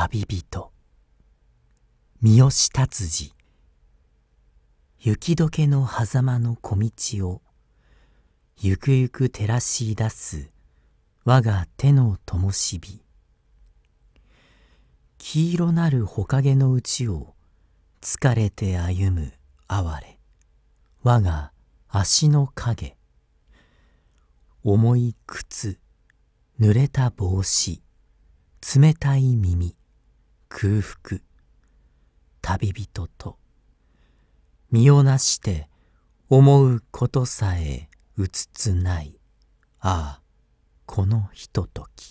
旅人三好達治雪解けの狭間の小道をゆくゆく照らし出す我が手の灯火黄色なるかげのうちを疲れて歩む哀れ我が足の影重い靴濡れた帽子冷たい耳空腹旅人と身をなして思うことさえうつつないああこのひととき